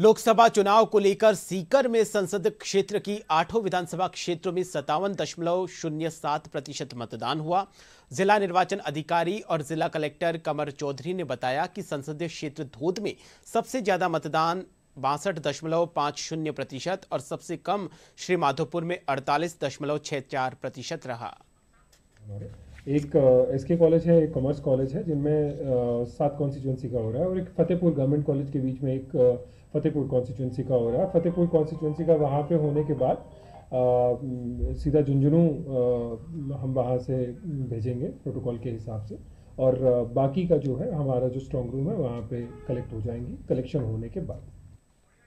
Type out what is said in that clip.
लोकसभा चुनाव को लेकर सीकर में संसद क्षेत्र की आठों विधानसभा क्षेत्रों में सत्तावन दशमलव शून्य सात प्रतिशत मतदान हुआ जिला निर्वाचन अधिकारी और जिला कलेक्टर कमर चौधरी ने बताया कि संसदीय क्षेत्र धोद में सबसे ज्यादा मतदान बासठ दशमलव पाँच शून्य प्रतिशत और सबसे कम श्रीमाधोपुर में अड़तालीस दशमलव छः चार प्रतिशत रहा एक एस के कॉलेज है एक कॉमर्स कॉलेज है जिनमें सात कॉन्स्टिट्यूंसी का हो रहा है और एक फतेहपुर गवर्नमेंट कॉलेज के बीच में एक फतेहपुर कॉन्स्टिट्यूंसी का हो रहा है फतेहपुर कॉन्स्टिट्यूंसी का वहाँ पे होने के बाद आ, सीधा झुंझुनू हम वहाँ से भेजेंगे प्रोटोकॉल के हिसाब से और बाकी का जो है हमारा जो स्ट्रॉन्ग रूम है वहाँ पे कलेक्ट हो जाएंगी कलेक्शन होने के बाद